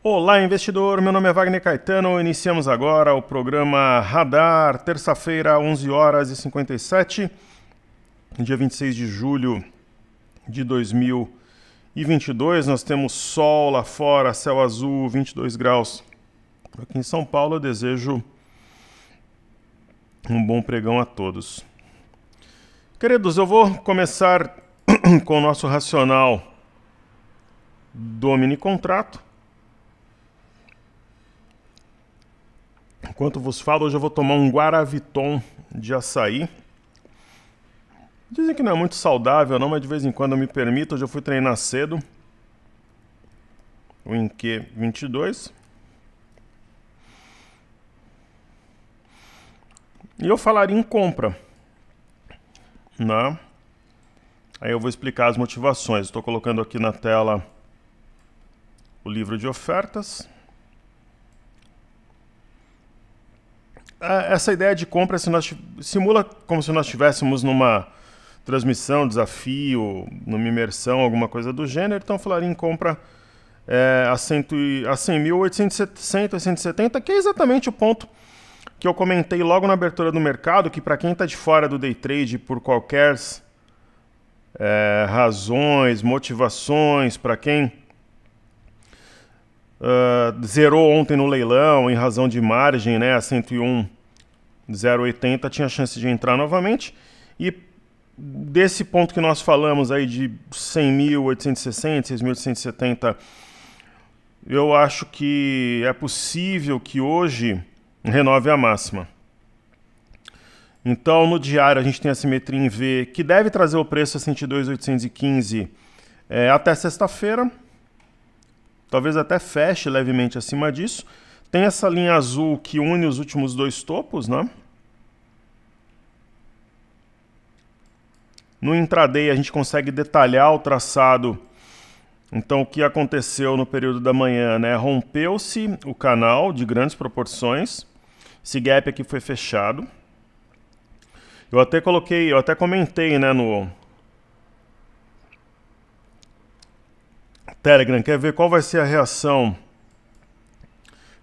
Olá, investidor. Meu nome é Wagner Caetano. Iniciamos agora o programa Radar, terça-feira, 11 horas e 57, dia 26 de julho de 2022. Nós temos sol lá fora, céu azul, 22 graus aqui em São Paulo. Eu desejo um bom pregão a todos. Queridos, eu vou começar com o nosso racional do contrato Enquanto vos falo, hoje eu vou tomar um Guaraviton de açaí. Dizem que não é muito saudável não, mas de vez em quando eu me permito. Hoje eu fui treinar cedo. O Inque 22. E eu falaria em compra. Né? Aí eu vou explicar as motivações. Estou colocando aqui na tela o livro de ofertas. essa ideia de compra se nós, simula como se nós estivéssemos numa transmissão, desafio, numa imersão, alguma coisa do gênero. Então, falaria em compra é, a, cento, a 100.860 a 170, que é exatamente o ponto que eu comentei logo na abertura do mercado, que para quem está de fora do day trade por qualquer é, razões, motivações, para quem Uh, zerou ontem no leilão em razão de margem, né? A 101,080 tinha chance de entrar novamente. E desse ponto que nós falamos aí de 100.860, 6.870, eu acho que é possível que hoje renove a máxima. Então, no diário, a gente tem a simetria em V, que deve trazer o preço a 102,815 é, eh, até sexta-feira talvez até feche levemente acima disso. Tem essa linha azul que une os últimos dois topos, né? No intraday a gente consegue detalhar o traçado. Então o que aconteceu no período da manhã, né? Rompeu-se o canal de grandes proporções. Esse gap aqui foi fechado. Eu até coloquei, eu até comentei, né, no Telegram, quer ver qual vai ser a reação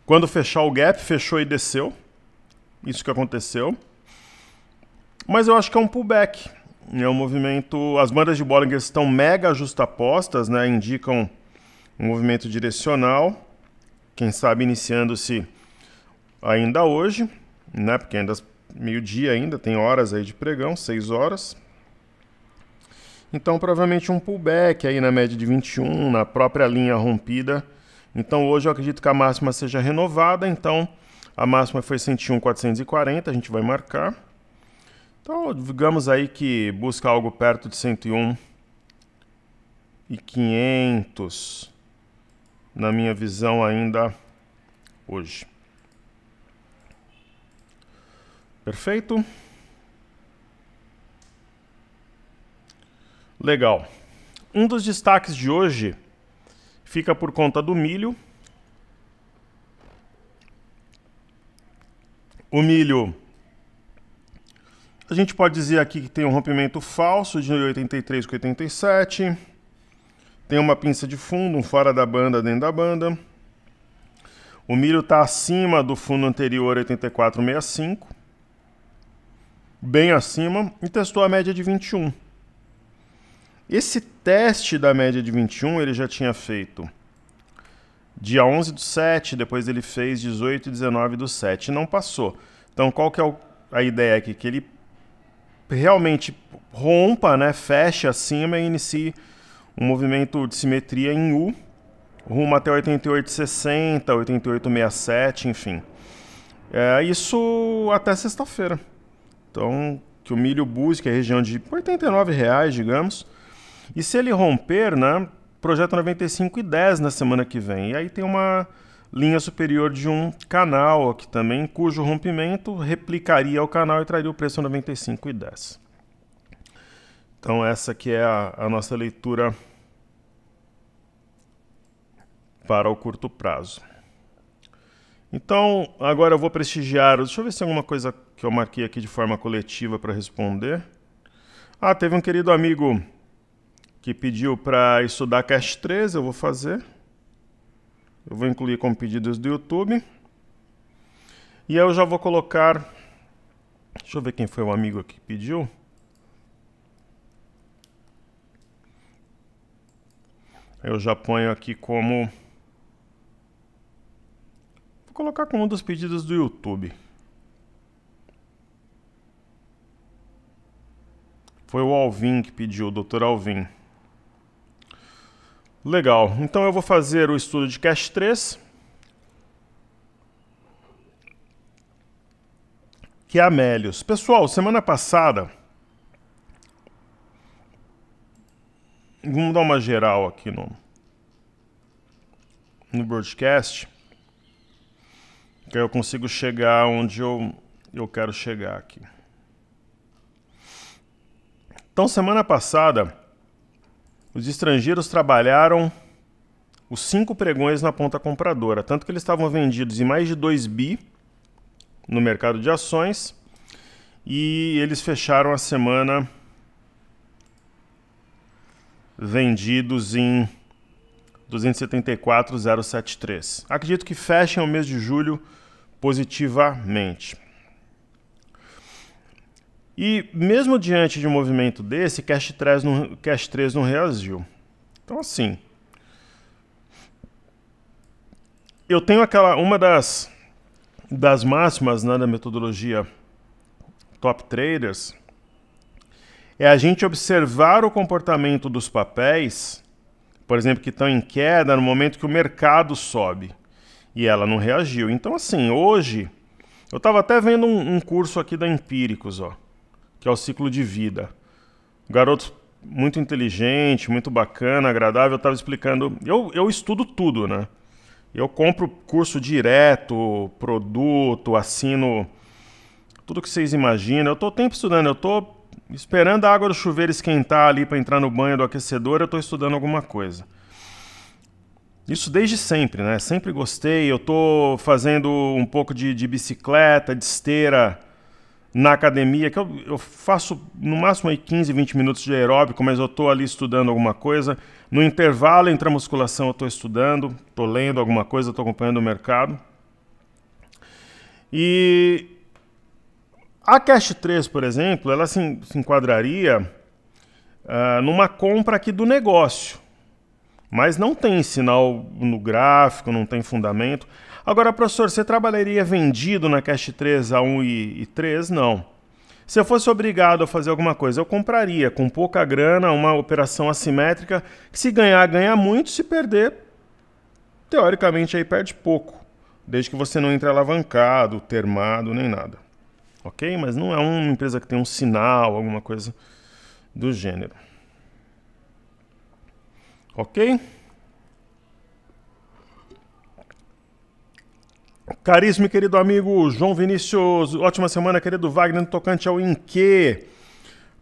quando fechar o gap, fechou e desceu. Isso que aconteceu. Mas eu acho que é um pullback. Né? É um movimento. As bandas de Bollinger estão mega justapostas, né? Indicam um movimento direcional. Quem sabe iniciando-se ainda hoje, né? Porque ainda meio-dia ainda, tem horas aí de pregão, 6 horas. Então, provavelmente um pullback aí na média de 21, na própria linha rompida. Então, hoje eu acredito que a máxima seja renovada. Então, a máxima foi 101,440, a gente vai marcar. Então, digamos aí que busca algo perto de 101 e 500, na minha visão ainda hoje. Perfeito? Legal. Um dos destaques de hoje fica por conta do milho. O milho, a gente pode dizer aqui que tem um rompimento falso de 83 com 87. Tem uma pinça de fundo, um fora da banda dentro da banda. O milho está acima do fundo anterior 84,65. Bem acima. E testou a média de 21. Esse teste da média de 21 ele já tinha feito dia 11 do 7, depois ele fez 18 e 19 do 7 não passou. Então qual que é a ideia aqui? Que ele realmente rompa, né, feche acima e inicie um movimento de simetria em U, rumo até 88,60, 88,67, enfim. É isso até sexta-feira. Então, que o milho busque a região de R$ reais, digamos, e se ele romper, né, projeto 95 e 10 na semana que vem. E aí tem uma linha superior de um canal aqui também, cujo rompimento replicaria o canal e traria o preço 95 e 10. Então essa aqui é a, a nossa leitura para o curto prazo. Então, agora eu vou prestigiar. Deixa eu ver se tem alguma coisa que eu marquei aqui de forma coletiva para responder. Ah, teve um querido amigo que pediu para estudar Cache 13, eu vou fazer. Eu vou incluir como pedidos do YouTube. E eu já vou colocar... Deixa eu ver quem foi o amigo que pediu. Eu já ponho aqui como... Vou colocar como um dos pedidos do YouTube. Foi o Alvin que pediu, o Dr. Alvin. Legal, então eu vou fazer o estudo de cache 3, que é Amélios. Pessoal, semana passada, vamos dar uma geral aqui no, no broadcast, que eu consigo chegar onde eu, eu quero chegar aqui. Então, semana passada, os estrangeiros trabalharam os cinco pregões na ponta compradora, tanto que eles estavam vendidos em mais de 2 bi no mercado de ações e eles fecharam a semana vendidos em 274,073. Acredito que fechem o mês de julho positivamente. E mesmo diante de um movimento desse, Cash 3 não, Cash 3 não reagiu. Então assim, eu tenho aquela uma das das máximas né, da metodologia top traders é a gente observar o comportamento dos papéis, por exemplo, que estão em queda no momento que o mercado sobe e ela não reagiu. Então assim, hoje eu estava até vendo um, um curso aqui da Empíricos, ó que é o ciclo de vida. garoto muito inteligente, muito bacana, agradável, estava explicando. Eu, eu estudo tudo, né? Eu compro curso direto, produto, assino tudo que vocês imaginam. Eu estou o tempo estudando, eu estou esperando a água do chuveiro esquentar ali para entrar no banho do aquecedor, eu estou estudando alguma coisa. Isso desde sempre, né? Sempre gostei. Eu estou fazendo um pouco de, de bicicleta, de esteira na academia, que eu, eu faço no máximo aí 15, 20 minutos de aeróbico, mas eu estou ali estudando alguma coisa. No intervalo entre a musculação eu estou estudando, estou lendo alguma coisa, estou acompanhando o mercado. E a Cash 3, por exemplo, ela se, se enquadraria uh, numa compra aqui do negócio. Mas não tem sinal no gráfico, não tem fundamento. Agora, professor, você trabalharia vendido na Cash 3 a 1 e 3? Não. Se eu fosse obrigado a fazer alguma coisa, eu compraria com pouca grana uma operação assimétrica que se ganhar, ganha muito, se perder, teoricamente aí perde pouco, desde que você não entre alavancado, termado, nem nada. OK? Mas não é uma empresa que tem um sinal, alguma coisa do gênero. OK? Caríssimo e querido amigo João Vinícius, ótima semana, querido Wagner, no tocante ao Inque.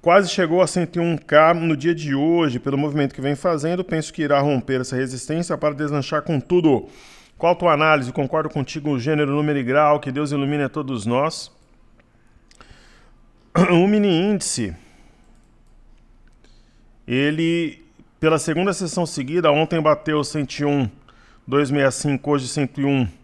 Quase chegou a 101k no dia de hoje, pelo movimento que vem fazendo, penso que irá romper essa resistência para deslanchar com tudo. Qual a tua análise? Concordo contigo, gênero, número e grau, que Deus ilumine a todos nós. O mini índice, ele, pela segunda sessão seguida, ontem bateu 101,265, hoje 101,265.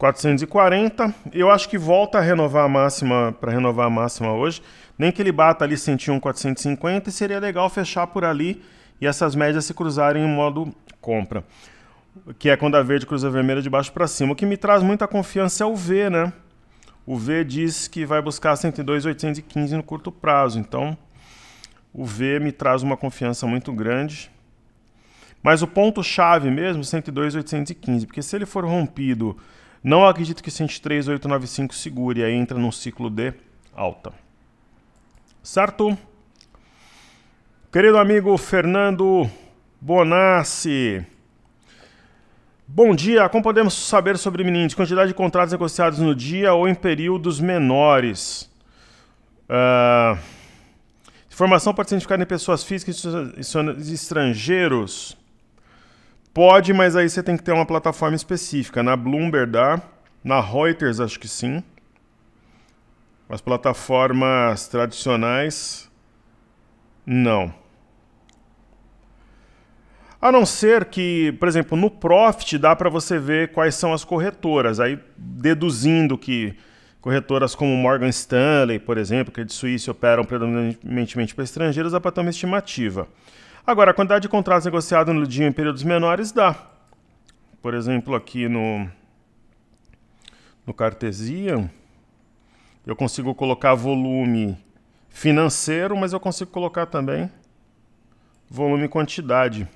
440. Eu acho que volta a renovar a máxima para renovar a máxima hoje. Nem que ele bata ali 101, 450 e seria legal fechar por ali e essas médias se cruzarem em modo compra, que é quando a verde cruza a vermelha de baixo para cima. O que me traz muita confiança é o V, né? O V diz que vai buscar 102,815 no curto prazo. Então, o V me traz uma confiança muito grande. Mas o ponto chave mesmo, 102,815, porque se ele for rompido não acredito que 103.895 23895 segure, aí entra num ciclo de alta. Certo? Querido amigo Fernando Bonassi. Bom dia, como podemos saber sobre meninos? Quantidade de contratos negociados no dia ou em períodos menores? Uh, informação pode ser em pessoas físicas e estrangeiros. Pode, mas aí você tem que ter uma plataforma específica. Na Bloomberg dá, na Reuters acho que sim. As plataformas tradicionais, não. A não ser que, por exemplo, no Profit dá para você ver quais são as corretoras, aí deduzindo que corretoras como Morgan Stanley, por exemplo, que é de Suíça operam predominantemente para estrangeiros, dá para ter uma estimativa. Agora, a quantidade de contratos negociados no dia em períodos menores dá. Por exemplo, aqui no, no Cartesian, eu consigo colocar volume financeiro, mas eu consigo colocar também volume e quantidade.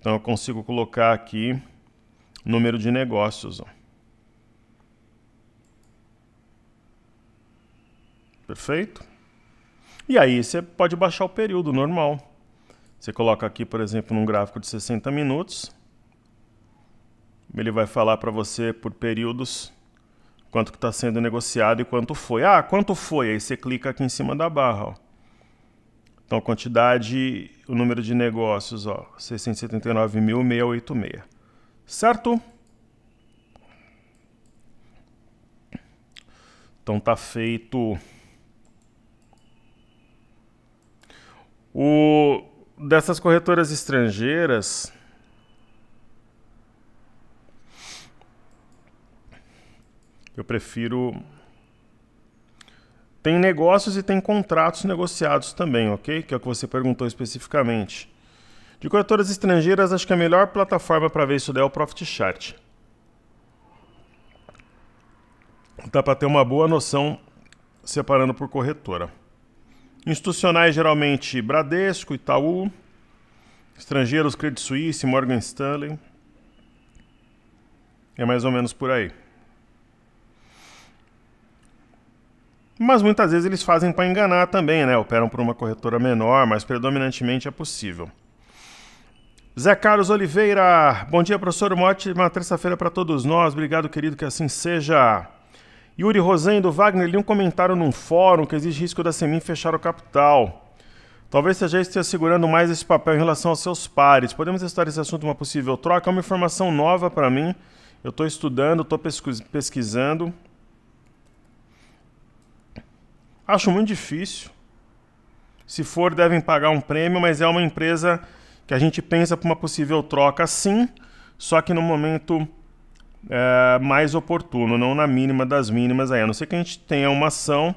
Então eu consigo colocar aqui número de negócios. Ó. Perfeito? E aí você pode baixar o período normal. Você coloca aqui, por exemplo, num gráfico de 60 minutos. Ele vai falar para você por períodos quanto que está sendo negociado e quanto foi. Ah, quanto foi? Aí você clica aqui em cima da barra. Ó. Então, quantidade, o número de negócios, ó, 679.686. Certo? Então, tá feito O, dessas corretoras estrangeiras, eu prefiro. Tem negócios e tem contratos negociados também, ok? Que é o que você perguntou especificamente. De corretoras estrangeiras, acho que a melhor plataforma para ver isso daí é o Profit Chart. Dá para ter uma boa noção separando por corretora. Institucionais, geralmente Bradesco, Itaú. Estrangeiros, Credit Suisse, Morgan Stanley. É mais ou menos por aí. Mas muitas vezes eles fazem para enganar também, né? Operam por uma corretora menor, mas predominantemente é possível. Zé Carlos Oliveira, bom dia, professor. Uma ótima terça-feira para todos nós. Obrigado, querido, que assim seja. Yuri Rosendo, Wagner, li um comentário num fórum que existe risco da Semin fechar o capital. Talvez seja esteja segurando mais esse papel em relação aos seus pares. Podemos estudar esse assunto uma possível troca? É uma informação nova para mim. Eu estou estudando, estou pesquisando. Acho muito difícil. Se for, devem pagar um prêmio, mas é uma empresa que a gente pensa para uma possível troca sim, só que no momento é, mais oportuno, não na mínima das mínimas aí. A não ser que a gente tenha uma ação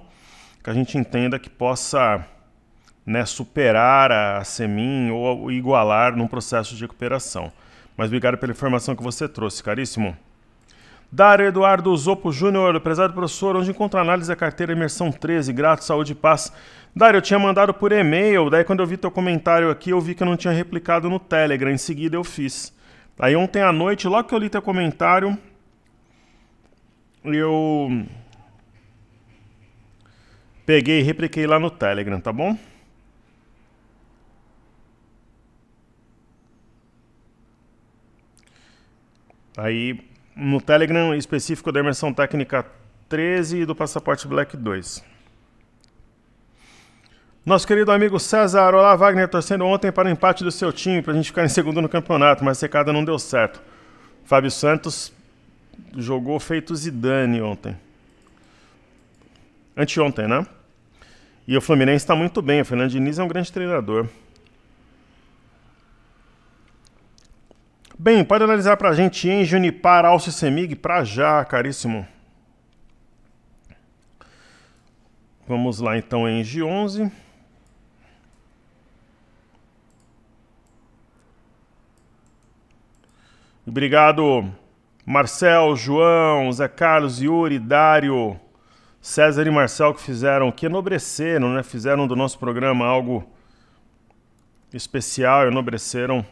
que a gente entenda que possa né, superar a Semin ou igualar num processo de recuperação. Mas obrigado pela informação que você trouxe, caríssimo. Dário Eduardo Zopo Júnior, prezado professor, onde encontra análise da carteira Imersão 13, grato, saúde e paz. Dário, eu tinha mandado por e-mail, daí quando eu vi teu comentário aqui, eu vi que eu não tinha replicado no Telegram, em seguida eu fiz. Aí ontem à noite, logo que eu li teu comentário, eu peguei e repliquei lá no Telegram, tá bom? Aí no Telegram específico da imersão técnica 13 e do passaporte Black 2. Nosso querido amigo César Olá Wagner torcendo ontem para o empate do seu time, para a gente ficar em segundo no campeonato, mas a secada não deu certo. Fábio Santos jogou feito Zidane ontem. Anteontem, né? E o Fluminense está muito bem. O Fernando Diniz é um grande treinador. Bem, pode analisar para a gente em Junipar, Alce Semig, para já, caríssimo. Vamos lá então em G11. Obrigado, Marcel, João, Zé Carlos, Yuri, Dário, César e Marcel que fizeram, que enobreceram, né? Fizeram do nosso programa algo especial, enobreceram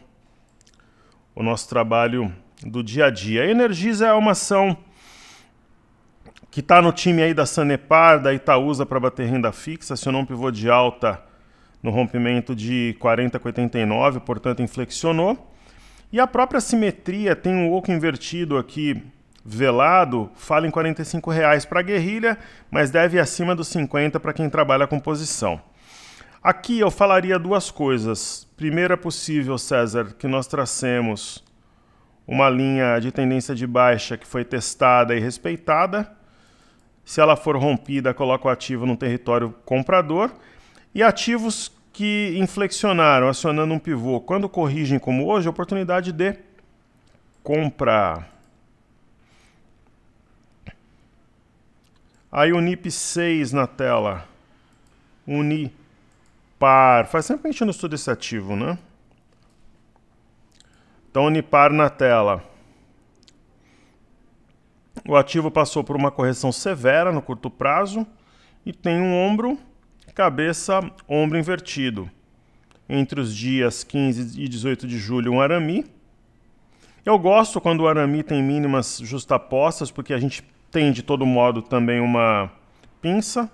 o nosso trabalho do dia a dia. A Energisa é uma ação que está no time aí da Sanepar, da Itaúsa para bater renda fixa, eu não pivô de alta no rompimento de 40,89, portanto inflexionou. E a própria simetria tem um oco invertido aqui velado, fala em 45 reais para a guerrilha, mas deve acima dos 50 para quem trabalha com posição. Aqui eu falaria duas coisas. Primeiro, é possível, César, que nós tracemos uma linha de tendência de baixa que foi testada e respeitada. Se ela for rompida, coloca o ativo no território comprador. E ativos que inflexionaram acionando um pivô, quando corrigem como hoje, oportunidade de compra. Aí o NIP 6 na tela. Unipar. Faz tempo que a gente não estuda esse ativo, né? Então, Unipar na tela. O ativo passou por uma correção severa no curto prazo e tem um ombro cabeça, ombro invertido. Entre os dias 15 e 18 de julho, um arami. Eu gosto quando o arami tem mínimas justapostas, porque a gente tem de todo modo também uma pinça.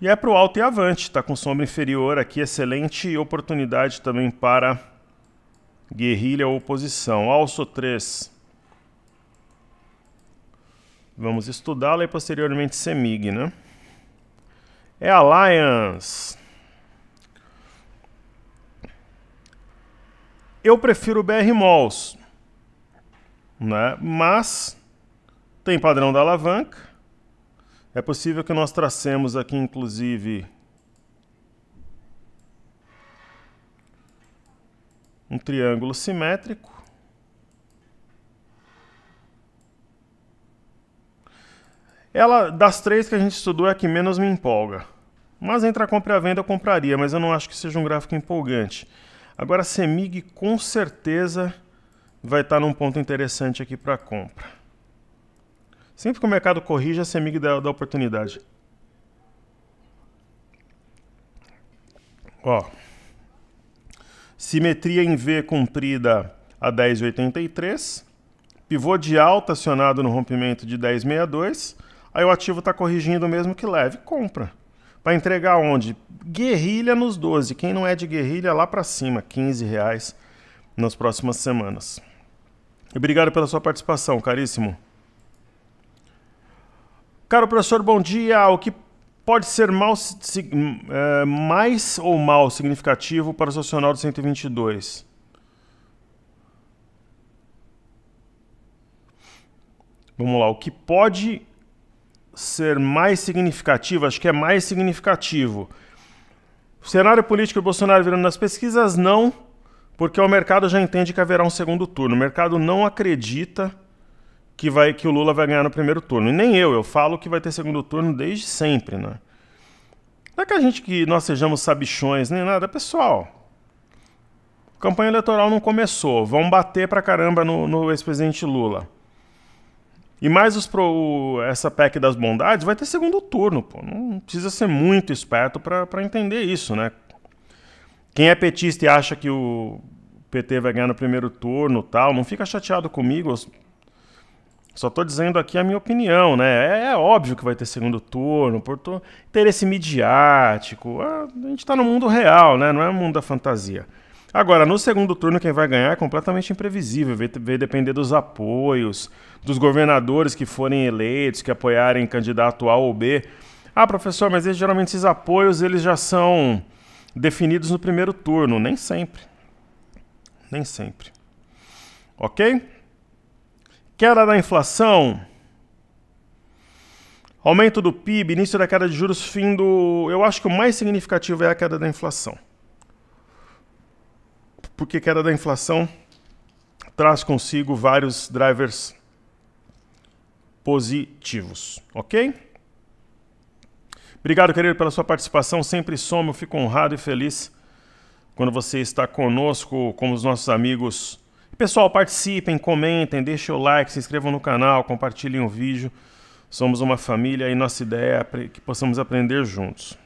E é para o alto e avante, está com sombra inferior aqui, excelente oportunidade também para guerrilha ou oposição. Alço 3. Vamos estudá-la e posteriormente semig, né? é Alliance. Eu prefiro o BR Malls, né? mas tem padrão da alavanca. É possível que nós tracemos aqui, inclusive, um triângulo simétrico. Ela, das três que a gente estudou, é a que menos me empolga. Mas entre a compra e a venda eu compraria, mas eu não acho que seja um gráfico empolgante. Agora a Semig com certeza vai estar num ponto interessante aqui para compra. Sempre que o mercado corrige, a Semig dá, dá oportunidade. Ó, simetria em V comprida a 10,83, pivô de alta acionado no rompimento de 10,62, Aí o ativo está corrigindo mesmo que leve, compra. Para entregar onde? Guerrilha nos 12. Quem não é de guerrilha, lá para cima, 15 reais nas próximas semanas. Obrigado pela sua participação, caríssimo. Caro professor, bom dia. O que pode ser mal, hum, é, mais ou mal significativo para o Nacional do 122? Vamos lá, o que pode ser mais significativo, acho que é mais significativo. O cenário político do Bolsonaro virando nas pesquisas, não, porque o mercado já entende que haverá um segundo turno. O mercado não acredita que, vai, que o Lula vai ganhar no primeiro turno. E nem eu, eu falo que vai ter segundo turno desde sempre, né? Não é que a gente que nós sejamos sabichões nem nada, pessoal. Campanha eleitoral não começou. Vão bater pra caramba no, no ex-presidente Lula. E mais os pro, essa PEC das bondades vai ter segundo turno, pô. Não precisa ser muito esperto para entender isso, né? Quem é petista e acha que o PT vai ganhar no primeiro turno tal, não fica chateado comigo. Só estou dizendo aqui a minha opinião, né? É, é óbvio que vai ter segundo turno, por interesse midiático. A gente está no mundo real, né? Não é um mundo da fantasia. Agora, no segundo turno, quem vai ganhar é completamente imprevisível, vai, depender dos apoios, dos governadores que forem eleitos, que apoiarem candidato A ou B. Ah, professor, mas eles, geralmente esses apoios eles já são definidos no primeiro turno. Nem sempre. Nem sempre. Ok? Queda da inflação. Aumento do PIB, início da queda de juros, fim do. Eu acho que o mais significativo é a queda da inflação porque queda da inflação traz consigo vários drivers positivos, ok? Obrigado, querido, pela sua participação. Sempre somo, fico honrado e feliz quando você está conosco, como os nossos amigos. Pessoal, participem, comentem, deixem o like, se inscrevam no canal, compartilhem o vídeo. Somos uma família e nossa ideia é que possamos aprender juntos.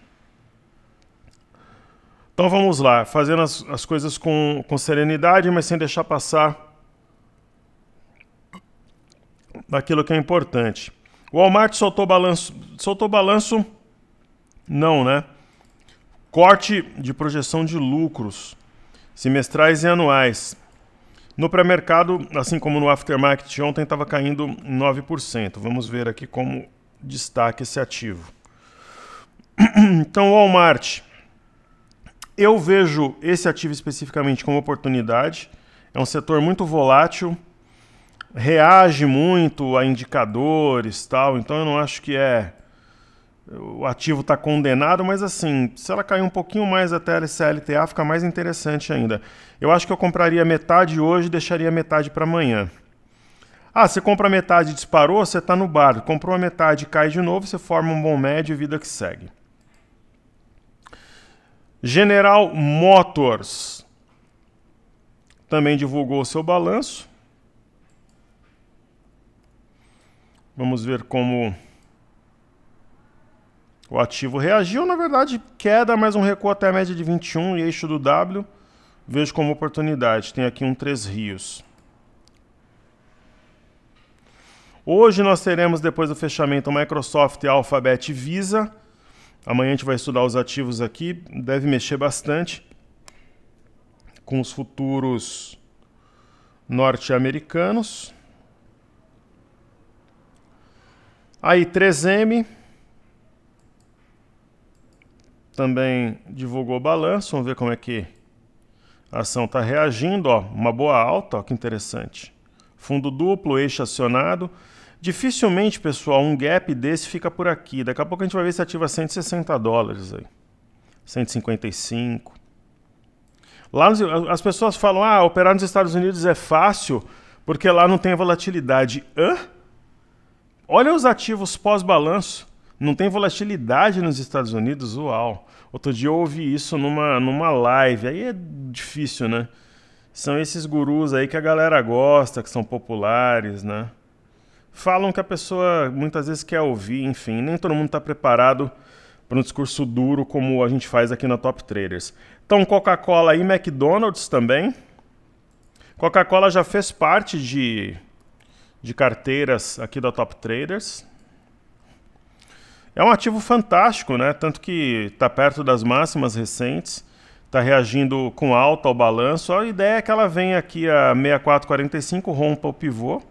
Então vamos lá, fazendo as, as coisas com, com serenidade, mas sem deixar passar daquilo que é importante. O Walmart soltou balanço. Soltou balanço? Não, né? Corte de projeção de lucros semestrais e anuais. No pré-mercado, assim como no aftermarket ontem, estava caindo 9%. Vamos ver aqui como destaca esse ativo. Então, Walmart eu vejo esse ativo especificamente como oportunidade. É um setor muito volátil, reage muito a indicadores tal. Então eu não acho que é o ativo está condenado, mas assim, se ela cair um pouquinho mais até a LCLTA, fica mais interessante ainda. Eu acho que eu compraria metade hoje e deixaria metade para amanhã. Ah, você compra metade e disparou, você está no bar. Comprou a metade e cai de novo, você forma um bom médio e vida que segue. General Motors também divulgou seu balanço. Vamos ver como o ativo reagiu. Na verdade, queda, mais um recuo até a média de 21 e eixo do W. Vejo como oportunidade. Tem aqui um Três Rios. Hoje nós teremos, depois do fechamento, Microsoft, Alphabet e Visa. Amanhã a gente vai estudar os ativos aqui, deve mexer bastante com os futuros norte-americanos. Aí 3M também divulgou o balanço, vamos ver como é que a ação está reagindo, ó, uma boa alta, ó, que interessante. Fundo duplo, eixo acionado, Dificilmente, pessoal, um gap desse fica por aqui. Daqui a pouco a gente vai ver se ativa 160 dólares aí. 155. Lá nos, as pessoas falam: "Ah, operar nos Estados Unidos é fácil porque lá não tem volatilidade". Hã? Olha os ativos pós-balanço. Não tem volatilidade nos Estados Unidos, uau. Outro dia eu ouvi isso numa, numa live. Aí é difícil, né? São esses gurus aí que a galera gosta, que são populares, né? falam que a pessoa muitas vezes quer ouvir, enfim, nem todo mundo está preparado para um discurso duro como a gente faz aqui na Top Traders. Então, Coca-Cola e McDonald's também. Coca-Cola já fez parte de, de carteiras aqui da Top Traders. É um ativo fantástico, né? Tanto que está perto das máximas recentes, está reagindo com alta ao balanço. A ideia é que ela venha aqui a 64,45, rompa o pivô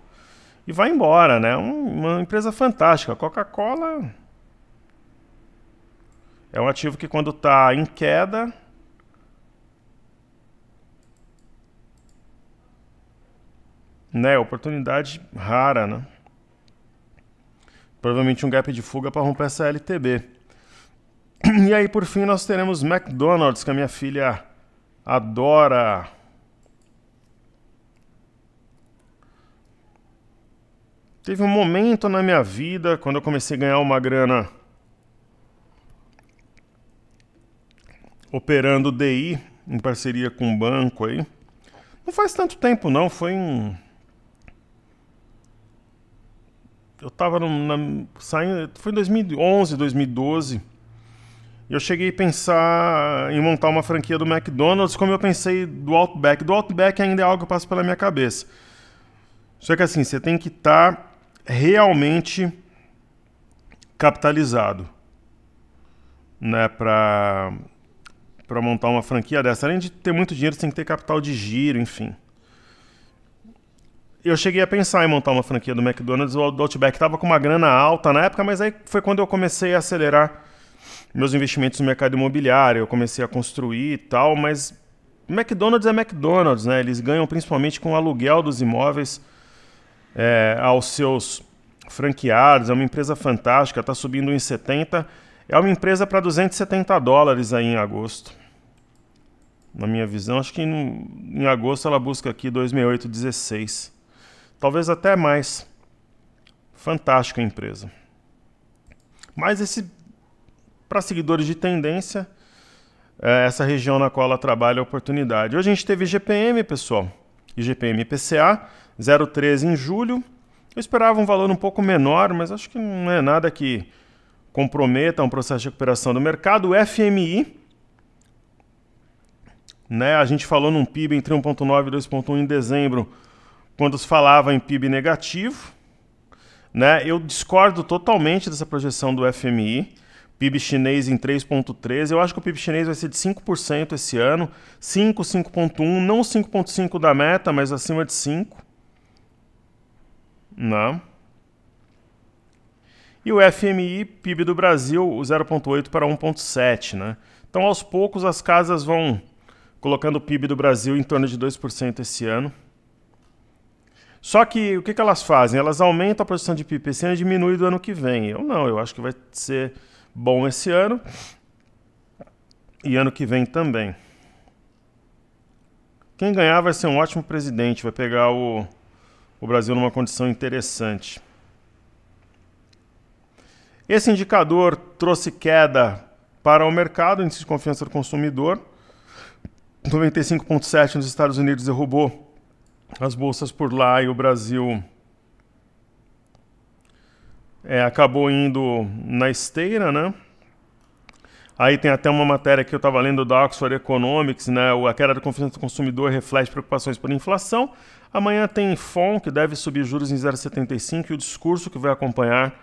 e vai embora, né? uma empresa fantástica. Coca-Cola é um ativo que quando está em queda né, oportunidade rara, né? Provavelmente um gap de fuga para romper essa LTB. E aí, por fim, nós teremos McDonald's, que a minha filha adora. Teve um momento na minha vida quando eu comecei a ganhar uma grana operando DI em parceria com um banco aí. Não faz tanto tempo não, foi em eu tava na, saindo, foi em 2011, 2012. E eu cheguei a pensar em montar uma franquia do McDonald's, como eu pensei do Outback. Do Outback ainda é algo que passa pela minha cabeça. Só que assim, você tem que estar tá realmente capitalizado né, para montar uma franquia dessa. Além de ter muito dinheiro, você tem que ter capital de giro, enfim. Eu cheguei a pensar em montar uma franquia do McDonald's, o Outback estava com uma grana alta na época, mas aí foi quando eu comecei a acelerar meus investimentos no mercado imobiliário, eu comecei a construir e tal, mas McDonald's é McDonald's, né? Eles ganham principalmente com o aluguel dos imóveis, é, aos seus franqueados. É uma empresa fantástica, está subindo em 70. É uma empresa para 270 dólares aí em agosto. Na minha visão, acho que em, em agosto ela busca aqui 2008,16. Talvez até mais. Fantástica empresa. Mas esse para seguidores de tendência, é essa região na qual ela trabalha é oportunidade. Hoje a gente teve GPM, pessoal, e GPM PCA. 0,13 em julho. Eu esperava um valor um pouco menor, mas acho que não é nada que comprometa um processo de recuperação do mercado. O FMI, né, a gente falou num PIB entre 1,9 e 2,1 em dezembro, quando se falava em PIB negativo. Né, eu discordo totalmente dessa projeção do FMI. PIB chinês em 3,13. Eu acho que o PIB chinês vai ser de 5% esse ano. 5, 5,1, não 5,5 da meta, mas acima de 5. Né? E o FMI, PIB do Brasil, 0,8 para 1,7. Né? Então, aos poucos, as casas vão colocando o PIB do Brasil em torno de 2% esse ano. Só que o que, que elas fazem? Elas aumentam a produção de PIB esse ano e diminuem do ano que vem. Eu não, eu acho que vai ser bom esse ano e ano que vem também. Quem ganhar vai ser um ótimo presidente, vai pegar o o Brasil numa condição interessante. Esse indicador trouxe queda para o mercado, índice de confiança do consumidor. 95,7 nos Estados Unidos derrubou as bolsas por lá e o Brasil é, acabou indo na esteira, né? Aí tem até uma matéria que eu estava lendo da Oxford Economics, né? A queda da confiança do consumidor reflete preocupações por inflação. Amanhã tem FOM, que deve subir juros em 0,75, e o discurso que vai acompanhar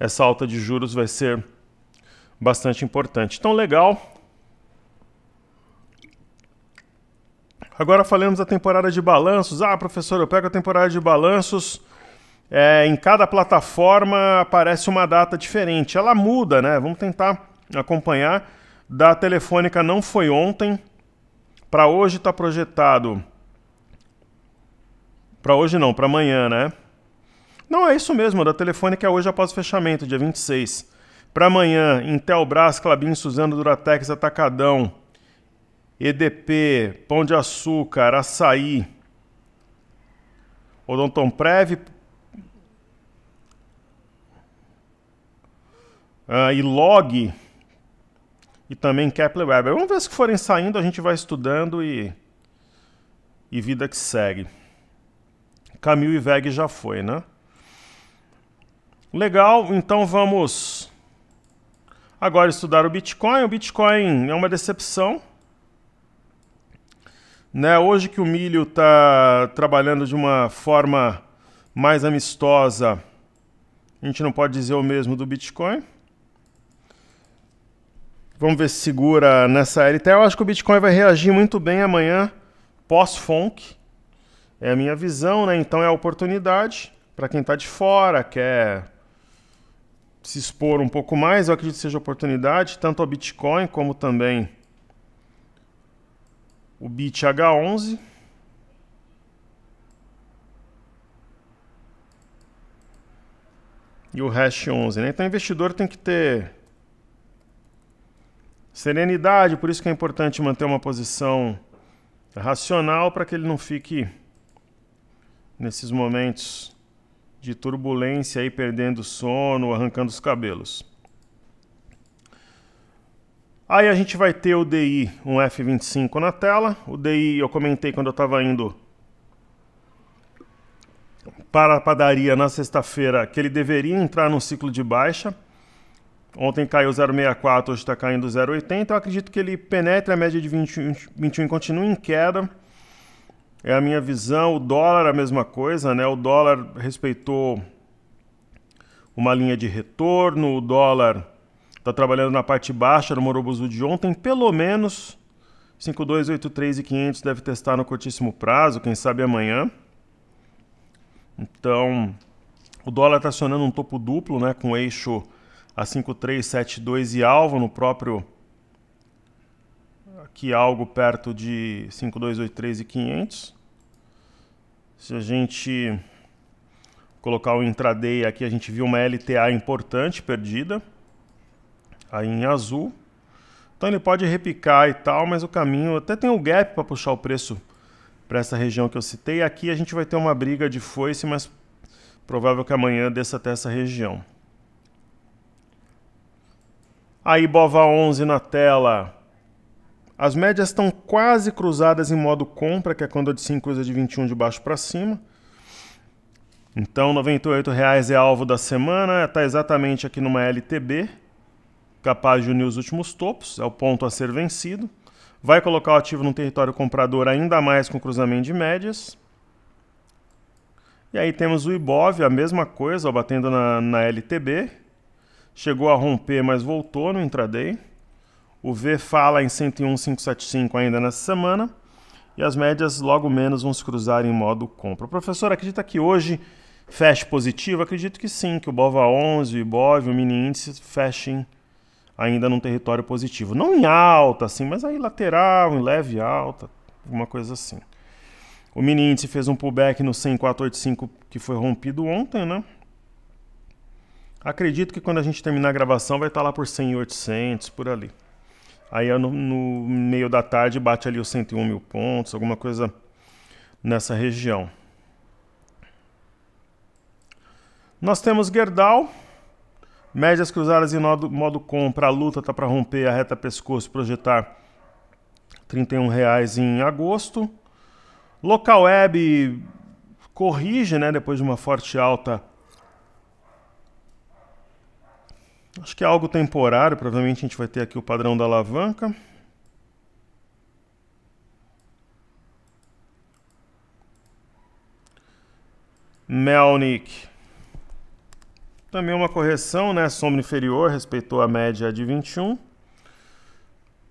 essa alta de juros vai ser bastante importante. Então, legal. Agora falemos da temporada de balanços. Ah, professor, eu pego a temporada de balanços. É, em cada plataforma aparece uma data diferente. Ela muda, né? Vamos tentar acompanhar. Da Telefônica não foi ontem. Para hoje está projetado para hoje não, para amanhã, né? Não, é isso mesmo, da Telefônica é hoje após o fechamento, dia 26. Para amanhã, Intelbras, Clabin, Suzano, Duratex, Atacadão, EDP, Pão de Açúcar, Açaí, Odonton Prev, uh, ah, e Log, e também Kepler Weber. Vamos ver se forem saindo, a gente vai estudando e, e vida que segue. Camil e Veg já foi, né? Legal, então vamos agora estudar o Bitcoin. O Bitcoin é uma decepção. Né? Hoje que o milho está trabalhando de uma forma mais amistosa, a gente não pode dizer o mesmo do Bitcoin. Vamos ver se segura nessa LTA. Eu acho que o Bitcoin vai reagir muito bem amanhã, pós-FONC. É a minha visão, né? Então é a oportunidade para quem está de fora, quer se expor um pouco mais, eu acredito que seja oportunidade, tanto a Bitcoin como também o BIT H11. E o hash 11, né? Então o investidor tem que ter serenidade, por isso que é importante manter uma posição racional para que ele não fique nesses momentos de turbulência e perdendo sono, arrancando os cabelos. Aí a gente vai ter o DI, um F25 na tela. O DI eu comentei quando eu estava indo para a padaria na sexta-feira que ele deveria entrar num ciclo de baixa. Ontem caiu 0,64, hoje está caindo 0,80. Eu acredito que ele penetre a média de 21, 21 e continue em queda é a minha visão. O dólar, a mesma coisa, né? O dólar respeitou uma linha de retorno, o dólar está trabalhando na parte baixa no Morobuzu de ontem, pelo menos 5283 e 500 deve testar no curtíssimo prazo, quem sabe amanhã. Então, o dólar está acionando um topo duplo, né, com eixo a 5372 e alvo no próprio que algo perto de 5283 e 500. Se a gente colocar o intraday aqui, a gente viu uma LTA importante perdida, aí em azul. Então ele pode repicar e tal, mas o caminho até tem o gap para puxar o preço para essa região que eu citei. Aqui a gente vai ter uma briga de foice, mas provável que amanhã desça até essa região. Aí Bova 11 na tela, as médias estão quase cruzadas em modo compra, que é quando a de 5 cruza de 21 de baixo para cima. Então, R$ 98,00 é alvo da semana, está exatamente aqui numa LTB, capaz de unir os últimos topos, é o ponto a ser vencido. Vai colocar o ativo no território comprador ainda mais com cruzamento de médias. E aí temos o Ibov, a mesma coisa, ó, batendo na, na LTB. Chegou a romper, mas voltou no intraday. O V fala em 101,575 ainda nessa semana. E as médias logo menos vão se cruzar em modo compra. Professor, acredita que hoje feche positivo? Acredito que sim, que o BOVA 11, o IBOV, o mini índice fechem ainda num território positivo. Não em alta, assim, mas aí lateral, em leve alta, alguma coisa assim. O mini índice fez um pullback no 10485 que foi rompido ontem, né? Acredito que quando a gente terminar a gravação vai estar tá lá por 100 e 800, por ali. Aí no, no meio da tarde bate ali os 101 mil pontos, alguma coisa nessa região. Nós temos Gerdau, médias cruzadas em modo, modo compra, a luta está para romper a reta pescoço, projetar R$ 31,00 em agosto. Local Web corrige, né, depois de uma forte alta Acho que é algo temporário, provavelmente a gente vai ter aqui o padrão da alavanca. Melnick. Também uma correção, né? Soma inferior respeitou a média de 21.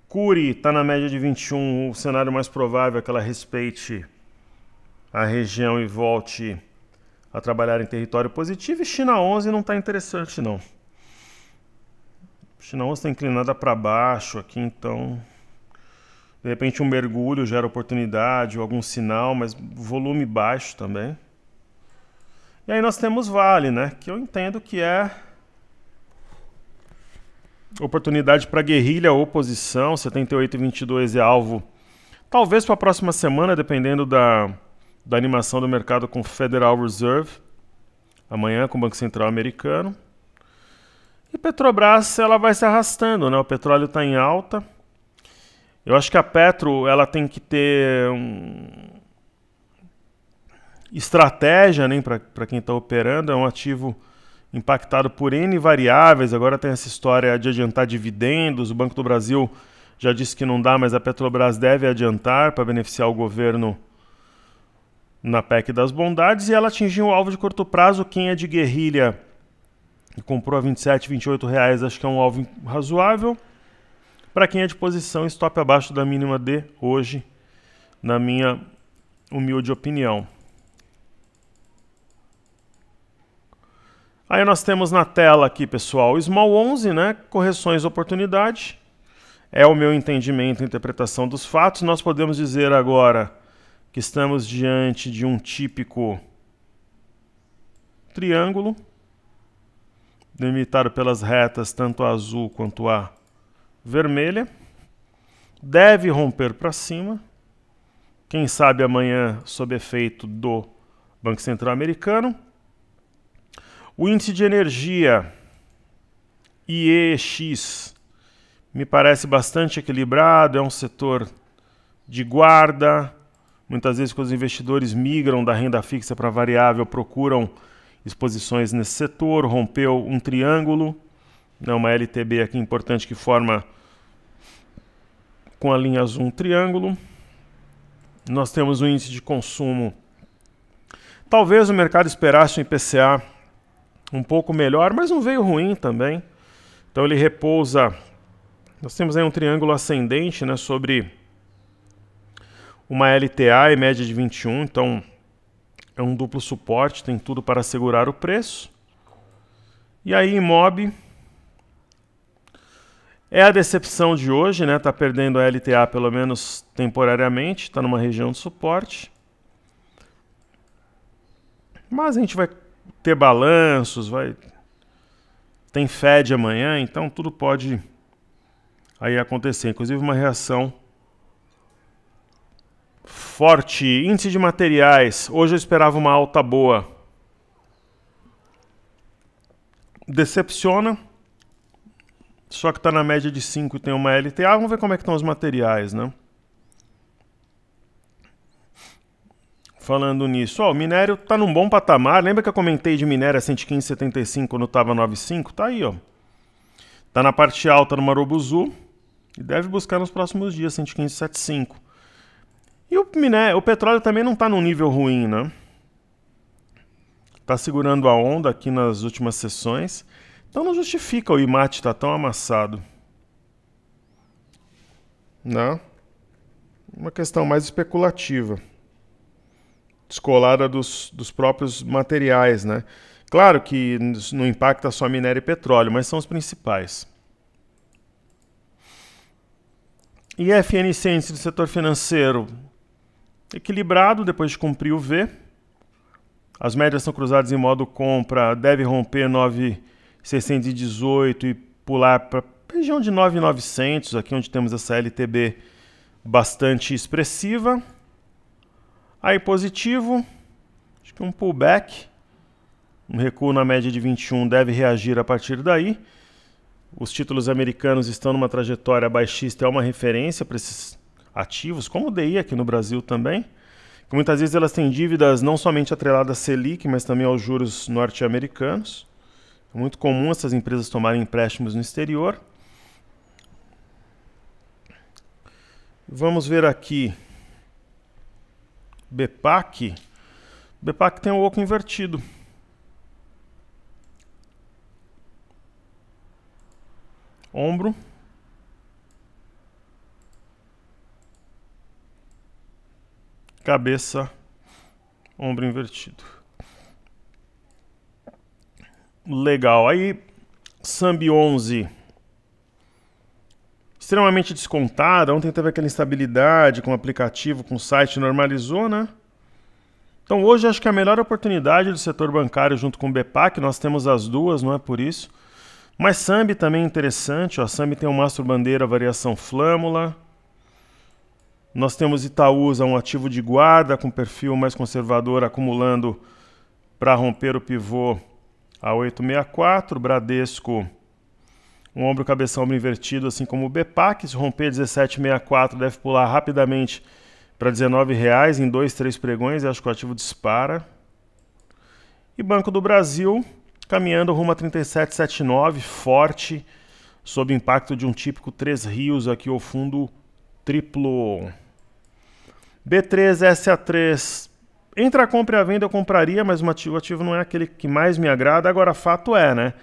Cury está na média de 21. O cenário mais provável é que ela respeite a região e volte a trabalhar em território positivo. E China 11 não está interessante, não. Minha onça está inclinada para baixo aqui, então. De repente, um mergulho gera oportunidade ou algum sinal, mas volume baixo também. E aí nós temos vale, né? Que eu entendo que é oportunidade para guerrilha ou oposição. 78 e 22 é alvo. Talvez para a próxima semana, dependendo da, da animação do mercado com Federal Reserve. Amanhã com o Banco Central Americano. E Petrobras ela vai se arrastando, né? O petróleo está em alta. Eu acho que a Petro ela tem que ter um... estratégia, né? Para quem está operando, é um ativo impactado por N variáveis. Agora tem essa história de adiantar dividendos. O Banco do Brasil já disse que não dá, mas a Petrobras deve adiantar para beneficiar o governo na PEC das bondades. E ela atingiu o alvo de curto prazo. Quem é de guerrilha comprou a 27, 28 reais, acho que é um alvo razoável. Para quem é de posição, stop abaixo da mínima D hoje, na minha humilde opinião. Aí nós temos na tela aqui, pessoal, Small 11, né? Correções oportunidade. É o meu entendimento e interpretação dos fatos. Nós podemos dizer agora que estamos diante de um típico triângulo delimitado pelas retas tanto a azul quanto a vermelha. Deve romper para cima. Quem sabe amanhã sob efeito do Banco Central Americano. O índice de energia IEX me parece bastante equilibrado, é um setor de guarda. Muitas vezes quando os investidores migram da renda fixa para variável, procuram exposições nesse setor, rompeu um triângulo, né, uma LTB aqui importante que forma com a linha azul um triângulo. Nós temos o um índice de consumo. Talvez o mercado esperasse um IPCA um pouco melhor, mas não veio ruim também. Então ele repousa. Nós temos aí um triângulo ascendente né, sobre uma LTA e média de 21, então é um duplo suporte, tem tudo para segurar o preço. E aí Imob é a decepção de hoje, né? Tá perdendo a LTA pelo menos temporariamente, está numa região de suporte. Mas a gente vai ter balanços, vai tem Fed amanhã, então tudo pode aí acontecer, inclusive uma reação Forte. Índice de materiais. Hoje eu esperava uma alta boa. Decepciona. Só que está na média de 5 e tem uma LTA. Ah, vamos ver como é que estão os materiais, né? Falando nisso, ó, o minério está num bom patamar. Lembra que eu comentei de minério a 115,75 quando estava 9,5? Tá aí, ó. Tá na parte alta no Marobuzu e deve buscar nos próximos dias 115,75. E o né, o petróleo também não está num nível ruim, né? Está segurando a onda aqui nas últimas sessões. Então não justifica o IMAT estar tá tão amassado. Não. Né? Uma questão mais especulativa. Descolada dos, dos próprios materiais, né? Claro que não impacta só minério e petróleo, mas são os principais. E FNC, índice do setor financeiro, equilibrado depois de cumprir o V. As médias são cruzadas em modo compra, deve romper 9,618 e pular para região de 9,900, aqui onde temos essa LTB bastante expressiva. Aí positivo, acho que um pullback, um recuo na média de 21 deve reagir a partir daí. Os títulos americanos estão numa trajetória baixista, é uma referência para esses ativos, como o DI aqui no Brasil também, que muitas vezes elas têm dívidas não somente atreladas à Selic, mas também aos juros norte-americanos. É muito comum essas empresas tomarem empréstimos no exterior. Vamos ver aqui BPAC. BPAC tem um oco invertido. Ombro cabeça, ombro invertido. Legal. Aí, Sambi 11 extremamente descontada. Ontem teve aquela instabilidade com o aplicativo, com o site, normalizou, né? Então hoje acho que é a melhor oportunidade do setor bancário junto com o BPAC, nós temos as duas, não é por isso. Mas SAMB também é interessante, ó. a SAMB tem o um mastro bandeira variação flâmula. Nós temos Itaúsa, um ativo de guarda com perfil mais conservador, acumulando para romper o pivô a 864. Bradesco, um ombro cabeção ombro invertido, assim como o Bepac. Se romper 1764, deve pular rapidamente para R$19,00 em dois, três pregões. Acho que o ativo dispara. E Banco do Brasil caminhando rumo a 37,79, forte, sob impacto de um típico Três Rios aqui, o fundo triplo. B3, SA3. Entre a compra e a venda eu compraria, mas o ativo, o ativo não é aquele que mais me agrada. Agora, fato é, né?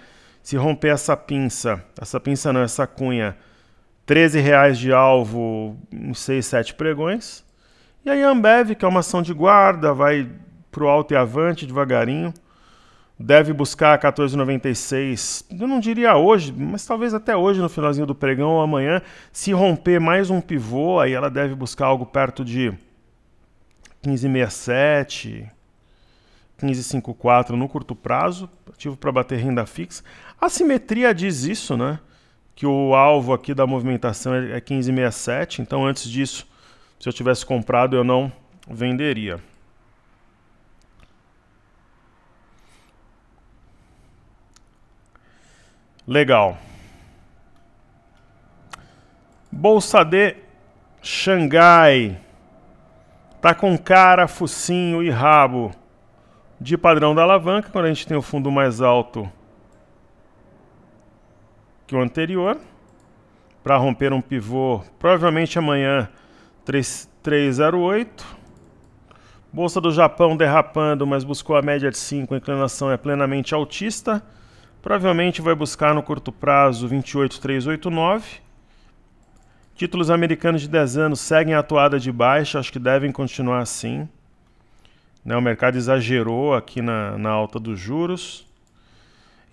Se romper essa pinça, essa pinça não, essa cunha, 13 reais de alvo uns 6, 7 pregões. E aí a Ambev, que é uma ação de guarda, vai pro alto e avante devagarinho. Deve buscar 14,96. Eu não diria hoje, mas talvez até hoje no finalzinho do pregão ou amanhã, se romper mais um pivô, aí ela deve buscar algo perto de 1567, 1554 no curto prazo, ativo para bater renda fixa. A simetria diz isso, né? Que o alvo aqui da movimentação é 1567, é então antes disso, se eu tivesse comprado, eu não venderia. Legal. Bolsa de Xangai. Tá com cara, focinho e rabo de padrão da alavanca, quando a gente tem o fundo mais alto que o anterior. Para romper um pivô, provavelmente amanhã 3, 308. Bolsa do Japão derrapando, mas buscou a média de 5, a inclinação é plenamente altista. Provavelmente vai buscar no curto prazo 28389. Títulos americanos de 10 anos seguem a atuada de baixa, acho que devem continuar assim. Né, o mercado exagerou aqui na, na alta dos juros.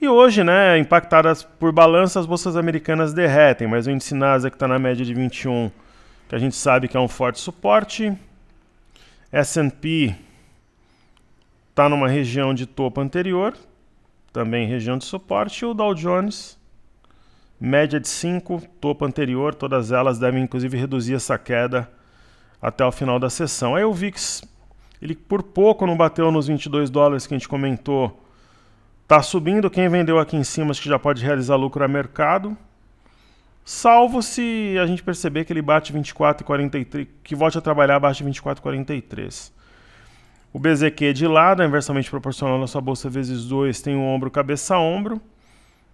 E hoje, né, impactadas por balança, as bolsas americanas derretem, mas o índice Nasdaq está na média de 21, que a gente sabe que é um forte suporte. S&P está numa região de topo anterior, também região de suporte, e o Dow Jones média de 5, topo anterior, todas elas devem inclusive reduzir essa queda até o final da sessão. Aí o VIX, ele por pouco não bateu nos 22 dólares que a gente comentou, tá subindo, quem vendeu aqui em cima acho que já pode realizar lucro a mercado, salvo se a gente perceber que ele bate 24,43, que volte a trabalhar abaixo de 24,43. O BZQ é de lado, é inversamente proporcional à sua bolsa vezes 2, tem o ombro cabeça-ombro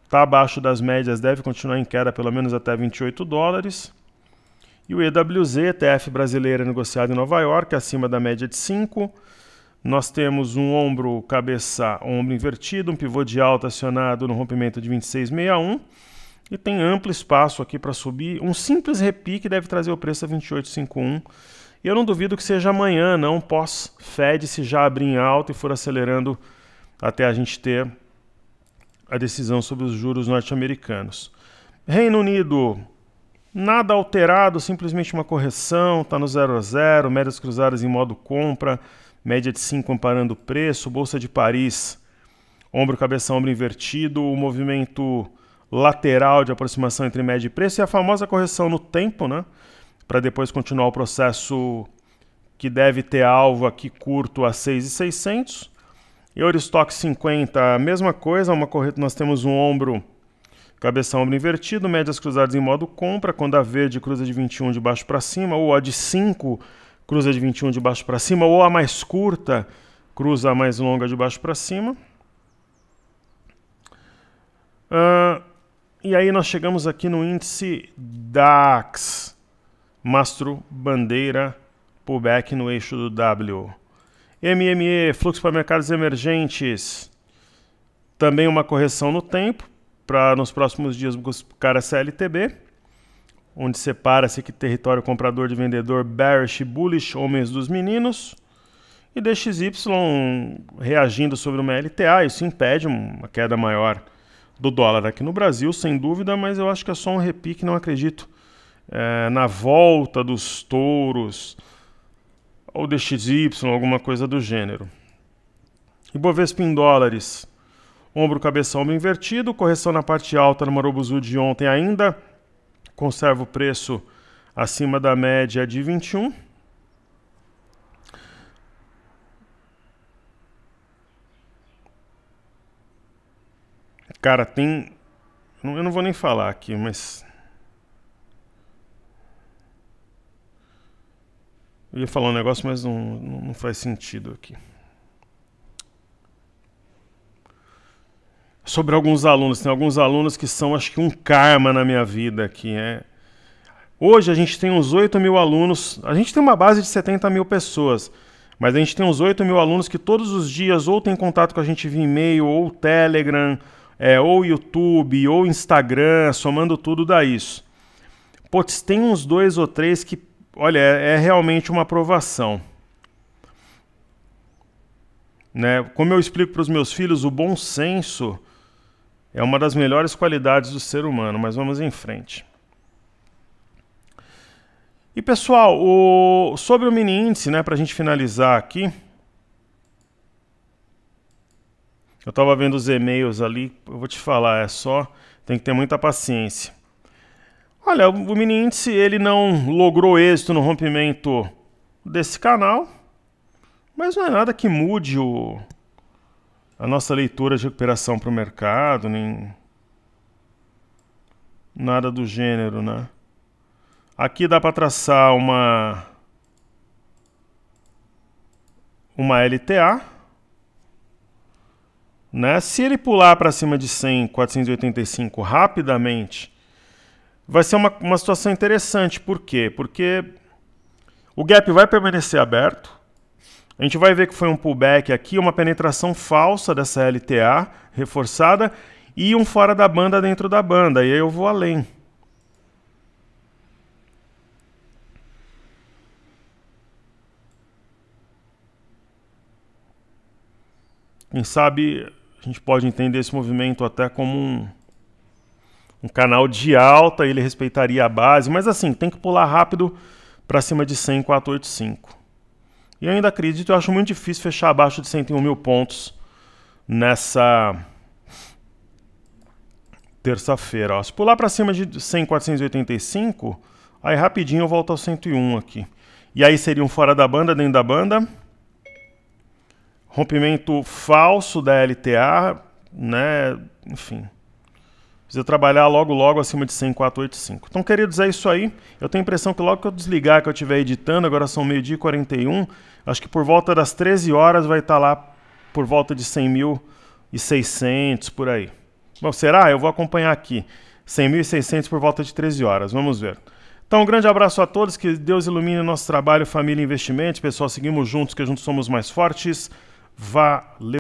está abaixo das médias, deve continuar em queda pelo menos até 28 dólares. E o EWZ, ETF brasileiro negociado em Nova York, acima da média de 5. Nós temos um ombro cabeça, ombro invertido, um pivô de alta acionado no rompimento de 26,61 e tem amplo espaço aqui para subir. Um simples repique deve trazer o preço a 28,51. E eu não duvido que seja amanhã, não pós-Fed, se já abrir em alta e for acelerando até a gente ter a decisão sobre os juros norte-americanos. Reino Unido, nada alterado, simplesmente uma correção, está no 0 a 0, médias cruzadas em modo compra, média de 5 amparando o preço, Bolsa de Paris, ombro, cabeça, ombro invertido, o movimento lateral de aproximação entre média e preço e a famosa correção no tempo, né? Para depois continuar o processo que deve ter alvo aqui curto a 6,600 Euristock 50, a mesma coisa, uma correta, nós temos um ombro, cabeça ombro invertido, médias cruzadas em modo compra, quando a verde cruza de 21 de baixo para cima, ou a de 5 cruza de 21 de baixo para cima, ou a mais curta cruza a mais longa de baixo para cima. Uh, e aí nós chegamos aqui no índice DAX, mastro, bandeira, pullback no eixo do W. MME, fluxo para mercados emergentes, também uma correção no tempo, para nos próximos dias buscar a CLTB, onde separa-se que território comprador de vendedor bearish e bullish, homens dos meninos, e DXY reagindo sobre uma LTA, isso impede uma queda maior do dólar aqui no Brasil, sem dúvida, mas eu acho que é só um repique, não acredito é, na volta dos touros, ou DXY, alguma coisa do gênero. Ibovespa em dólares. Ombro, cabeça, ombro invertido. Correção na parte alta no Marobuzu de ontem ainda. Conserva o preço acima da média de 21. Cara, tem. Eu não vou nem falar aqui, mas Eu ia falar um negócio, mas não, não faz sentido aqui. Sobre alguns alunos, tem alguns alunos que são, acho que, um karma na minha vida, que é. Hoje a gente tem uns 8 mil alunos, a gente tem uma base de 70 mil pessoas, mas a gente tem uns 8 mil alunos que todos os dias ou tem contato com a gente via e-mail, ou Telegram, é, ou YouTube, ou Instagram, somando tudo dá isso. Puts, tem uns dois ou três que olha, é, é realmente uma aprovação. Né? Como eu explico para os meus filhos, o bom senso é uma das melhores qualidades do ser humano, mas vamos em frente. E pessoal, o... sobre o mini índice, né, para a gente finalizar aqui, eu estava vendo os e-mails ali, eu vou te falar, é só tem que ter muita paciência. Olha, o mini índice ele não logrou êxito no rompimento desse canal, mas não é nada que mude o, a nossa leitura de recuperação para o mercado, nem nada do gênero, né? Aqui dá para traçar uma uma LTA, né? Se ele pular para cima de 100, 485 rapidamente, vai ser uma, uma situação interessante. Por quê? Porque o gap vai permanecer aberto. A gente vai ver que foi um pullback aqui, uma penetração falsa dessa LTA reforçada e um fora da banda dentro da banda. E aí eu vou além. Quem sabe a gente pode entender esse movimento até como um um canal de alta, ele respeitaria a base, mas assim, tem que pular rápido para cima de 100, 485. E eu ainda acredito, eu acho muito difícil fechar abaixo de 101 mil pontos nessa terça-feira. Se pular para cima de 100, 485, aí rapidinho eu volto ao 101 aqui. E aí seria um fora da banda, dentro da banda. Rompimento falso da LTA, né? Enfim. Precisa trabalhar logo, logo acima de 100, Então, queridos, é isso aí. Eu tenho a impressão que logo que eu desligar, que eu estiver editando, agora são meio-dia e 41, acho que por volta das 13 horas vai estar tá lá por volta de 100.600, por aí. Bom, será? Eu vou acompanhar aqui. 100.600 por volta de 13 horas. Vamos ver. Então, um grande abraço a todos. Que Deus ilumine o nosso trabalho, família e investimentos. Pessoal, seguimos juntos, que juntos somos mais fortes. Valeu!